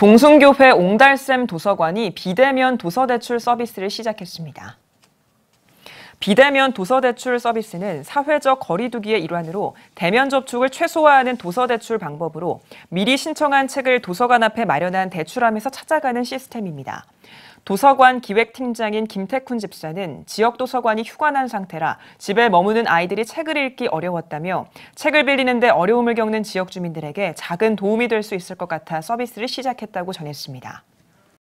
동순교회 옹달샘 도서관이 비대면 도서대출 서비스를 시작했습니다. 비대면 도서대출 서비스는 사회적 거리두기의 일환으로 대면 접촉을 최소화하는 도서대출 방법으로 미리 신청한 책을 도서관 앞에 마련한 대출함에서 찾아가는 시스템입니다. 도서관 기획팀장인 김태훈 집사는 지역 도서관이 휴관한 상태라 집에 머무는 아이들이 책을 읽기 어려웠다며 책을 빌리는데 어려움을 겪는 지역 주민들에게 작은 도움이 될 수 있을 것 같아 서비스를 시작했다고 전했습니다.